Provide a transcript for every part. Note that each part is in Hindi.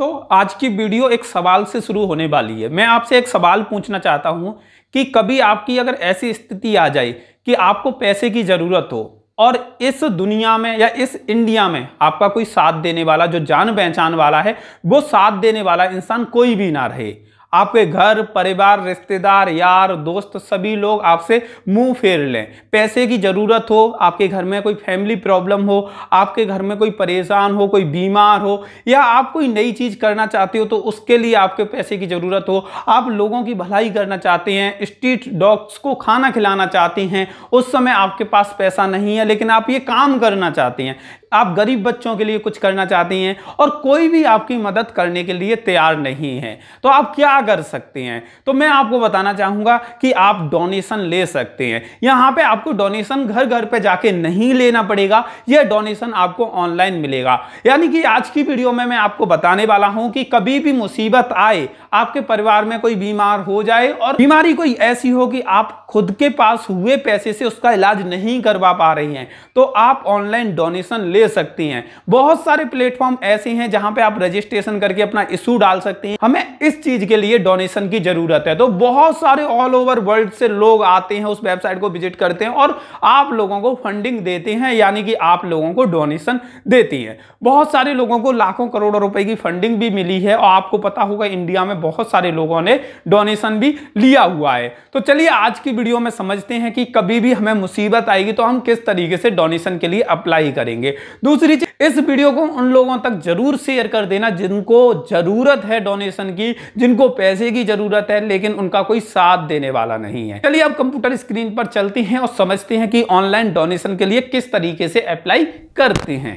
दोस्तों आज की वीडियो एक सवाल से शुरू होने वाली है मैं आपसे एक सवाल पूछना चाहता हूं कि कभी आपकी अगर ऐसी स्थिति आ जाए कि आपको पैसे की ज़रूरत हो और इस दुनिया में या इस इंडिया में आपका कोई साथ देने वाला जो जान पहचान वाला है वो साथ देने वाला इंसान कोई भी ना रहे आपके घर परिवार रिश्तेदार यार दोस्त सभी लोग आपसे मुंह फेर लें पैसे की ज़रूरत हो आपके घर में कोई फैमिली प्रॉब्लम हो आपके घर में कोई परेशान हो कोई बीमार हो या आप कोई नई चीज़ करना चाहते हो तो उसके लिए आपके पैसे की ज़रूरत हो आप लोगों की भलाई करना चाहते हैं स्ट्रीट डॉग्स को खाना खिलाना चाहते हैं उस समय आपके पास पैसा नहीं है लेकिन आप ये काम करना चाहते हैं आप गरीब बच्चों के लिए कुछ करना चाहती हैं और कोई भी आपकी मदद करने के लिए तैयार नहीं है तो आप क्या कर सकते हैं तो मैं आपको बताना चाहूँगा कि आप डोनेशन ले सकते हैं यहाँ पे आपको डोनेशन घर घर पे जाके नहीं लेना पड़ेगा यह डोनेशन आपको ऑनलाइन मिलेगा यानी कि आज की वीडियो में मैं आपको बताने वाला हूँ कि कभी भी मुसीबत आए आपके परिवार में कोई बीमार हो जाए और बीमारी कोई ऐसी हो कि आप खुद के पास हुए पैसे से उसका इलाज नहीं करवा पा रही हैं तो आप ऑनलाइन डोनेशन ले ले सकती हैं बहुत सारे प्लेटफॉर्म ऐसे हैं जहां पे आप रजिस्ट्रेशन करके अपना इशू डाल सकते हैं हमें इस चीज के लिए डोनेशन की जरूरत है तो बहुत सारे ऑल ओवर वर्ल्ड से लोग आते हैं उस वेबसाइट को विजिट करते हैं और आप लोगों को फंडिंग देते हैं यानी कि आप लोगों को डोनेशन देती है बहुत सारे लोगों को लाखों करोड़ों रुपए की फंडिंग भी मिली है और आपको पता होगा इंडिया में बहुत सारे लोगों ने डोनेशन भी लिया हुआ है तो चलिए आज की वीडियो में समझते हैं कि कभी भी हमें मुसीबत आएगी तो हम किस तरीके से डोनेशन के लिए अप्लाई करेंगे दूसरी चीज इस वीडियो को उन लोगों तक जरूर शेयर कर देना जिनको जरूरत है डोनेशन की जिनको पैसे की जरूरत है लेकिन उनका कोई साथ देने वाला नहीं है चलिए अब कंप्यूटर स्क्रीन पर चलते हैं और समझते हैं कि ऑनलाइन डोनेशन के लिए किस तरीके से अप्लाई करते हैं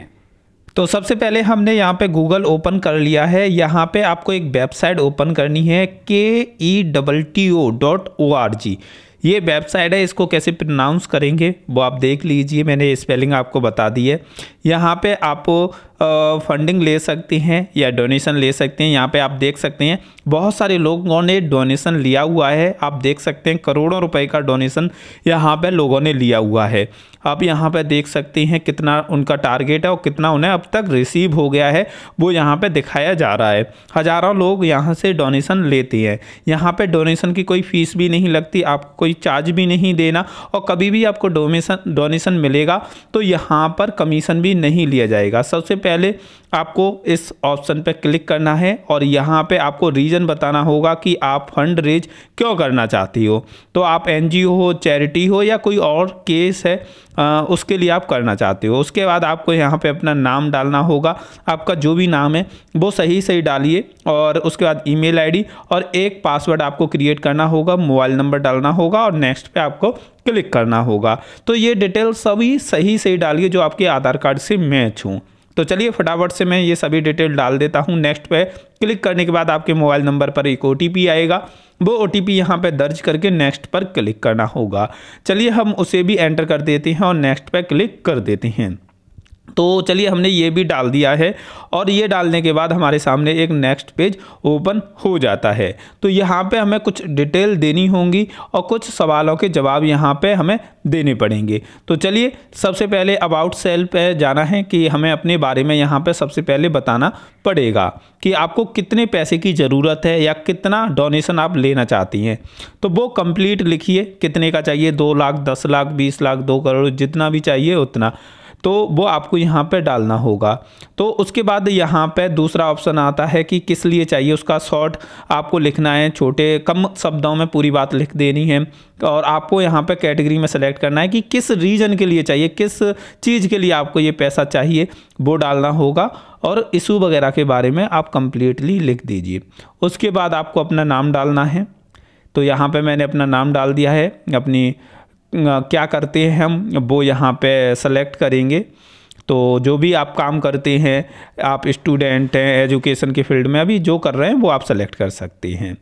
तो सबसे पहले हमने यहाँ पे गूगल ओपन कर लिया है यहाँ पे आपको एक वेबसाइट ओपन करनी है के E double T O dot O R G ये वेबसाइट है इसको कैसे प्रनाउंस करेंगे वो आप देख लीजिए मैंने स्पेलिंग आपको बता दी है यहाँ पे आप फंडिंग ले सकते हैं या डोनेशन ले सकते हैं यहाँ पे आप देख सकते हैं बहुत सारे लोगों ने डोनेशन लिया हुआ है आप देख सकते हैं करोड़ों रुपए का डोनेशन यहाँ पे लोगों ने लिया हुआ है आप यहाँ पे देख सकते हैं कितना उनका टारगेट है और कितना उन्हें अब तक रिसीव हो गया है वो यहाँ पर दिखाया जा रहा है हज़ारों लोग यहाँ से डोनेसन लेते हैं यहाँ पर डोनेसन की कोई फीस भी नहीं लगती आपको कोई चार्ज भी नहीं देना और कभी भी आपको डोनेशन डोनेसन मिलेगा तो यहाँ पर कमीशन भी भी नहीं लिया जाएगा सबसे पहले आपको इस ऑप्शन पर क्लिक करना है और यहाँ पे आपको रीज़न बताना होगा कि आप फंड रेज क्यों करना चाहती हो तो आप एनजीओ हो चैरिटी हो या कोई और केस है आ, उसके लिए आप करना चाहते हो उसके बाद आपको यहाँ पे अपना नाम डालना होगा आपका जो भी नाम है वो सही सही डालिए और उसके बाद ईमेल आईडी और एक पासवर्ड आपको क्रिएट करना होगा मोबाइल नंबर डालना होगा और नेक्स्ट पर आपको क्लिक करना होगा तो ये डिटेल सभी सही से डालिए जो आपके आधार कार्ड से मैच हूँ तो चलिए फटाफट से मैं ये सभी डिटेल डाल देता हूँ नेक्स्ट पे क्लिक करने के बाद आपके मोबाइल नंबर पर एक ओ आएगा वो ओ टी यहाँ पर दर्ज करके नेक्स्ट पर क्लिक करना होगा चलिए हम उसे भी एंटर कर देते हैं और नेक्स्ट पर क्लिक कर देते हैं तो चलिए हमने ये भी डाल दिया है और ये डालने के बाद हमारे सामने एक नेक्स्ट पेज ओपन हो जाता है तो यहाँ पे हमें कुछ डिटेल देनी होंगी और कुछ सवालों के जवाब यहाँ पे हमें देने पड़ेंगे तो चलिए सबसे पहले अबाउट सेल पे जाना है कि हमें अपने बारे में यहाँ पे सबसे पहले बताना पड़ेगा कि आपको कितने पैसे की ज़रूरत है या कितना डोनेशन आप लेना चाहती हैं तो वो कम्प्लीट लिखिए कितने का चाहिए दो लाख दस लाख बीस लाख दो करोड़ जितना भी चाहिए उतना तो वो आपको यहाँ पर डालना होगा तो उसके बाद यहाँ पर दूसरा ऑप्शन आता है कि किस लिए चाहिए उसका शॉर्ट आपको लिखना है छोटे कम शब्दों में पूरी बात लिख देनी है और आपको यहाँ पर कैटेगरी में सेलेक्ट करना है कि किस रीजन के लिए चाहिए किस चीज़ के लिए आपको ये पैसा चाहिए वो डालना होगा और इशू वगैरह के बारे में आप कंप्लीटली लिख दीजिए उसके बाद आपको अपना नाम डालना है तो यहाँ पे मैंने अपना नाम डाल दिया है अपनी क्या करते हैं हम वो यहाँ पे सेलेक्ट करेंगे तो जो भी आप काम करते हैं आप स्टूडेंट हैं एजुकेशन के फील्ड में अभी जो कर रहे हैं वो आप सेलेक्ट कर सकते हैं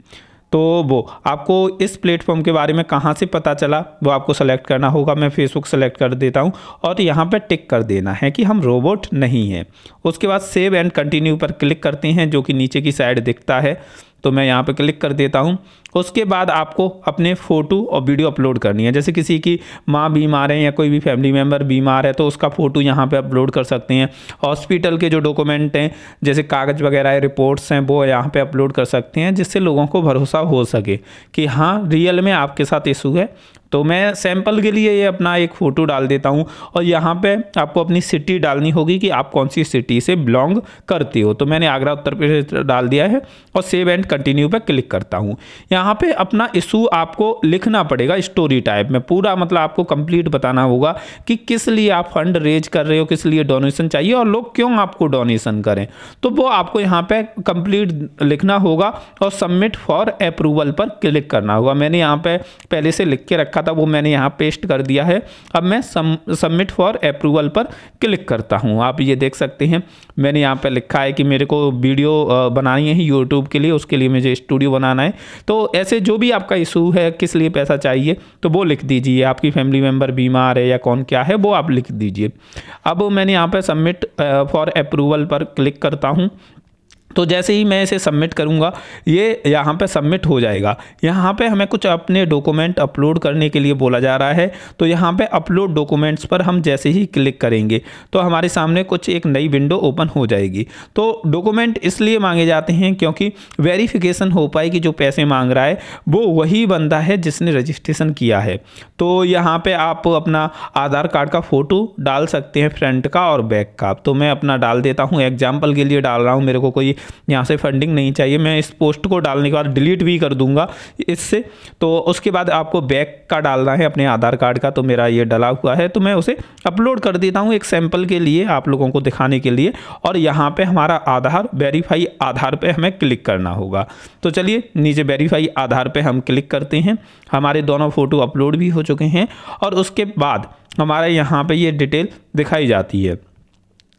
तो वो आपको इस प्लेटफॉर्म के बारे में कहाँ से पता चला वो आपको सेलेक्ट करना होगा मैं फेसबुक सेलेक्ट कर देता हूँ और यहाँ पर टिक कर देना है कि हम रोबोट नहीं हैं उसके बाद सेव एंड कंटिन्यू पर क्लिक करते हैं जो कि नीचे की साइड दिखता है तो मैं यहाँ पर क्लिक कर देता हूँ उसके बाद आपको अपने फ़ोटो और वीडियो अपलोड करनी है जैसे किसी की माँ बीमार है या कोई भी फैमिली मेम्बर बीमार है तो उसका फ़ोटो यहाँ पे अपलोड कर सकते हैं हॉस्पिटल के जो डॉक्यूमेंट हैं जैसे कागज़ वगैरह है रिपोर्ट्स हैं वो यहाँ पे अपलोड कर सकते हैं जिससे लोगों को भरोसा हो सके कि हाँ रियल में आपके साथ इशू है तो मैं सैंपल के लिए ये अपना एक फ़ोटो डाल देता हूँ और यहाँ पे आपको अपनी सिटी डालनी होगी कि आप कौन सी सिटी से बिलोंग करते हो तो मैंने आगरा उत्तर प्रदेश डाल दिया है और सेव एंड कंटिन्यू पर क्लिक करता हूँ यहाँ पे अपना इशू आपको लिखना पड़ेगा स्टोरी टाइप में पूरा मतलब आपको कंप्लीट बताना होगा कि किस लिए आप फंड रेज कर रहे हो किस लिए डोनेशन चाहिए और लोग क्यों आपको डोनेशन करें तो वो आपको यहाँ पर कंप्लीट लिखना होगा और सबमिट फॉर अप्रूवल पर क्लिक करना होगा मैंने यहाँ पर पहले से लिख के रखा रखा था वो मैंने यहाँ पेस्ट कर दिया है अब मैं सबमिट फॉर अप्रूवल पर क्लिक करता हूँ आप ये देख सकते हैं मैंने यहाँ पर लिखा है कि मेरे को वीडियो बनानी है यूट्यूब के लिए उसके लिए मुझे स्टूडियो बनाना है तो ऐसे जो भी आपका इशू है किस लिए पैसा चाहिए तो वो लिख दीजिए आपकी फैमिली मेम्बर बीमार है या कौन क्या है वो आप लिख दीजिए अब मैंने यहाँ पर सबमिट फॉर अप्रूवल पर क्लिक करता हूँ तो जैसे ही मैं इसे सबमिट करूँगा ये यहाँ पे सबमिट हो जाएगा यहाँ पे हमें कुछ अपने डॉक्यूमेंट अपलोड करने के लिए बोला जा रहा है तो यहाँ पे अपलोड डॉक्यूमेंट्स पर हम जैसे ही क्लिक करेंगे तो हमारे सामने कुछ एक नई विंडो ओपन हो जाएगी तो डॉक्यूमेंट इसलिए मांगे जाते हैं क्योंकि वेरीफिकेशन हो पाए कि जो पैसे मांग रहा है वो वही बंदा है जिसने रजिस्ट्रेशन किया है तो यहाँ पर आप अपना आधार कार्ड का फ़ोटो डाल सकते हैं फ्रंट का और बैक का तो मैं अपना डाल देता हूँ एग्जाम्पल के लिए डाल रहा हूँ मेरे को कोई यहाँ से फंडिंग नहीं चाहिए मैं इस पोस्ट को डालने के बाद डिलीट भी कर दूंगा इससे तो उसके बाद आपको बैक का डालना है अपने आधार कार्ड का तो मेरा ये डला हुआ है तो मैं उसे अपलोड कर देता हूँ एक सैम्पल के लिए आप लोगों को दिखाने के लिए और यहाँ पर हमारा आधार वेरीफाई आधार पर हमें क्लिक करना होगा तो चलिए नीचे वेरीफाई आधार पर हम क्लिक करते हैं हमारे दोनों फ़ोटो अपलोड भी हो चुके हैं और उसके बाद हमारे यहाँ पे ये डिटेल दिखाई जाती है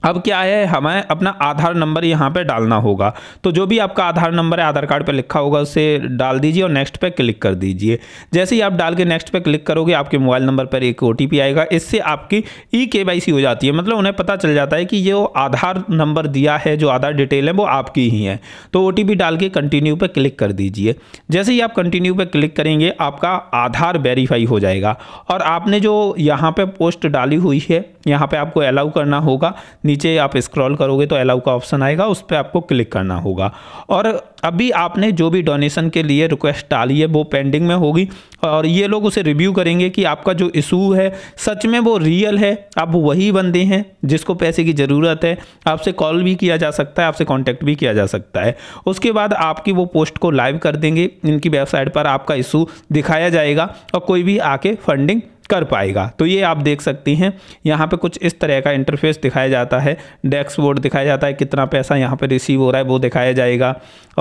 अब क्या है हमें अपना आधार नंबर यहाँ पे डालना होगा तो जो भी आपका आधार नंबर है आधार कार्ड पे लिखा होगा उसे डाल दीजिए और नेक्स्ट पे क्लिक कर दीजिए जैसे ही आप डाल के नेक्स्ट पे क्लिक करोगे आपके मोबाइल नंबर पर एक ओ आएगा इससे आपकी ई के हो जाती है मतलब उन्हें पता चल जाता है कि ये आधार नंबर दिया है जो आधार डिटेल है वो आपकी ही है तो ओ डाल के कंटिन्यू पर क्लिक कर दीजिए जैसे ही आप कंटिन्यू पर क्लिक करेंगे आपका आधार वेरीफाई हो जाएगा और आपने जो यहाँ पर पोस्ट डाली हुई है यहाँ पे आपको अलाउ करना होगा नीचे आप स्क्रॉल करोगे तो अलाउ का ऑप्शन आएगा उस पर आपको क्लिक करना होगा और अभी आपने जो भी डोनेशन के लिए रिक्वेस्ट डाली है वो पेंडिंग में होगी और ये लोग उसे रिव्यू करेंगे कि आपका जो इशू है सच में वो रियल है आप वही बंदे हैं जिसको पैसे की ज़रूरत है आपसे कॉल भी किया जा सकता है आपसे कॉन्टैक्ट भी किया जा सकता है उसके बाद आपकी वो पोस्ट को लाइव कर देंगे इनकी वेबसाइट पर आपका इशू दिखाया जाएगा और कोई भी आके फंडिंग कर पाएगा तो ये आप देख सकती हैं यहाँ पे कुछ इस तरह का इंटरफेस दिखाया जाता है डैक्सबोर्ड दिखाया जाता है कितना पैसा यहाँ पे रिसीव हो रहा है वो दिखाया जाएगा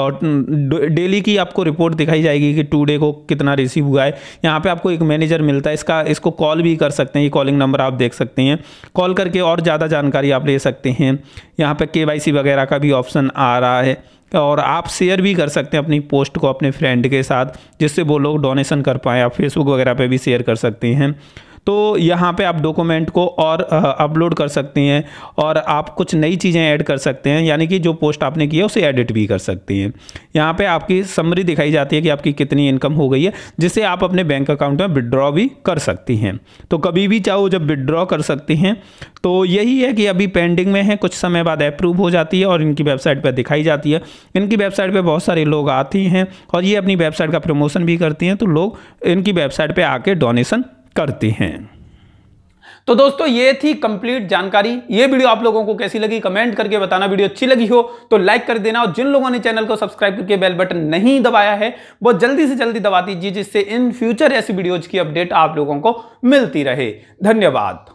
और डेली की आपको रिपोर्ट दिखाई जाएगी कि टू डे को कितना रिसीव हुआ है यहाँ पे आपको एक मैनेजर मिलता है इसका इसको कॉल भी कर सकते हैं ये कॉलिंग नंबर आप देख सकते हैं कॉल करके और ज़्यादा जानकारी आप ले सकते हैं यहाँ पर के वगैरह का भी ऑप्शन आ रहा है और आप शेयर भी कर सकते हैं अपनी पोस्ट को अपने फ्रेंड के साथ जिससे वो लोग डोनेशन कर पाएँ आप फेसबुक वगैरह पर भी शेयर कर सकते हैं तो यहाँ पे आप डॉक्यूमेंट को और अपलोड कर सकते हैं और आप कुछ नई चीज़ें ऐड कर सकते हैं यानी कि जो पोस्ट आपने किया उसे एडिट भी कर सकते हैं यहाँ पे आपकी समरी दिखाई जाती है कि आपकी कितनी इनकम हो गई है जिसे आप अपने बैंक अकाउंट में विड्रॉ भी कर सकती हैं तो कभी भी चाहो जब विड्रॉ कर सकते हैं तो यही है कि अभी पेंडिंग में है कुछ समय बाद अप्रूव हो जाती है और इनकी वेबसाइट पर दिखाई जाती है इनकी वेबसाइट पर बहुत सारे लोग आती हैं और ये अपनी वेबसाइट का प्रमोशन भी करती हैं तो लोग इनकी वेबसाइट पर आके डोनेशन करते हैं तो दोस्तों ये थी कंप्लीट जानकारी ये वीडियो आप लोगों को कैसी लगी कमेंट करके बताना वीडियो अच्छी लगी हो तो लाइक कर देना और जिन लोगों ने चैनल को सब्सक्राइब करके बेल बटन नहीं दबाया है वो जल्दी से जल्दी दबा दीजिए जिससे इन फ्यूचर ऐसी वीडियोज की अपडेट आप लोगों को मिलती रहे धन्यवाद